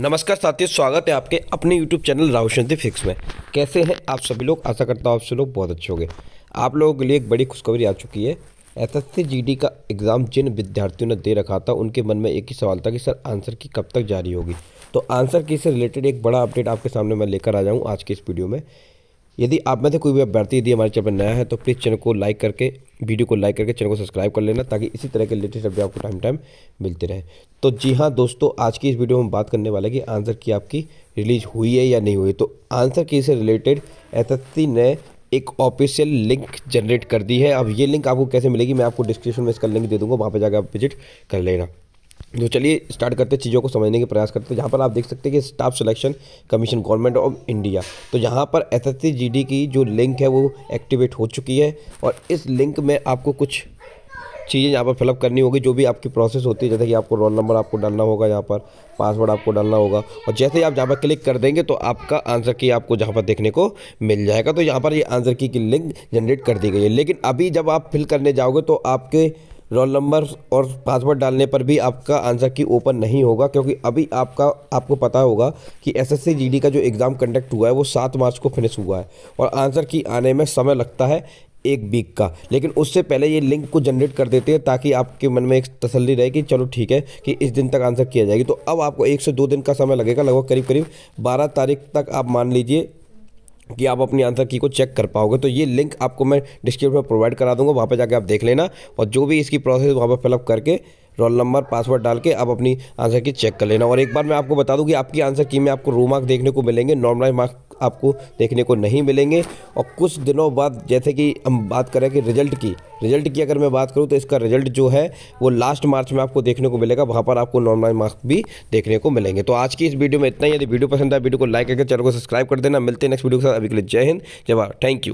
नमस्कार साथियों स्वागत है आपके अपने YouTube चैनल राहुल फिक्स में कैसे हैं आप सभी लोग आशा करता हूँ आप सभी लोग बहुत अच्छे होंगे आप लोगों के लिए एक बड़ी खुशखबरी आ चुकी है एस एस का एग्ज़ाम जिन विद्यार्थियों ने दे रखा था उनके मन में एक ही सवाल था कि सर आंसर की कब तक जारी होगी तो आंसर की से रिलेटेड एक बड़ा अपडेट आपके सामने मैं लेकर आ जाऊँ आज के इस वीडियो में यदि आप में से कोई भी अभ्यर्थी यदि हमारे चैनल पर नया है तो प्लीज़ चैनल को लाइक करके वीडियो को लाइक करके चैनल को सब्सक्राइब कर लेना ताकि इसी तरह के लेटेस्ट अपडेट आपको टाइम टाइम मिलते रहे तो जी हाँ दोस्तों आज की इस वीडियो में बात करने वाले कि आंसर की आपकी रिलीज हुई है या नहीं हुई तो आंसर की से रिलेटेड एस ने एक ऑफिशियल लिंक जनरेट कर दी है अब ये लिंक आपको कैसे मिलेगी मैं आपको डिस्क्रिप्शन में इसका लिंक दे दूंगा वहाँ पर जाकर आप विजिट कर लेना तो चलिए स्टार्ट करते चीज़ों को समझने के प्रयास करते हैं जहाँ पर आप देख सकते हैं कि staff selection commission government of India तो यहाँ पर एस एस की जो लिंक है वो एक्टिवेट हो चुकी है और इस लिंक में आपको कुछ चीज़ें यहाँ पर फिलअप करनी होगी जो भी आपकी प्रोसेस होती है जैसे कि आपको रोल नंबर आपको डालना होगा यहाँ पर पासवर्ड आपको डालना होगा और जैसे ही आप जहाँ पर क्लिक कर देंगे तो आपका आंसर की आपको जहाँ पर देखने को मिल जाएगा तो यहाँ पर ये यह आंसर की, की लिंक जनरेट कर दी गई है लेकिन अभी जब आप फिल करने जाओगे तो आपके रोल नंबर और पासवर्ड डालने पर भी आपका आंसर की ओपन नहीं होगा क्योंकि अभी आपका आपको पता होगा कि एसएससी जीडी का जो एग्ज़ाम कंडक्ट हुआ है वो सात मार्च को फिनिश हुआ है और आंसर की आने में समय लगता है एक वीक का लेकिन उससे पहले ये लिंक को जनरेट कर देते हैं ताकि आपके मन में एक तसल्ली रहे कि चलो ठीक है कि इस दिन तक आंसर किया जाएगी तो अब आपको एक से दो दिन का समय लगेगा लगभग करीब करीब बारह तारीख तक आप मान लीजिए कि आप अपनी आंसर की को चेक कर पाओगे तो ये लिंक आपको मैं डिस्क्रिप्शन में प्रोवाइड करा दूंगा वहाँ पर जाके आप देख लेना और जो भी इसकी प्रोसेस वहाँ पर फिलअप करके रोल नंबर पासवर्ड डाल के आप अपनी आंसर की चेक कर लेना और एक बार मैं आपको बता दूं कि आपकी आंसर की में आपको रो मार्क देखने को मिलेंगे नॉर्मलाइज मार्क्स आपको देखने को नहीं मिलेंगे और कुछ दिनों बाद जैसे कि हम बात करें कि रिजल्ट की रिजल्ट की अगर मैं बात करूँ तो इसका रिजल्ट जो है वो लास्ट मार्च में आपको देखने को मिलेगा वहाँ पर आपको नॉर्मल मार्क्स भी देखने को मिलेंगे तो आज की इस वीडियो में इतना ही यदि वीडियो पसंद आए वीडियो को लाइक करके चैनल को सब्सक्राइब कर देना मिलते हैं नेक्स्ट वीडियो के साथ अभी के लिए जय हिंद जवाब थैंक यू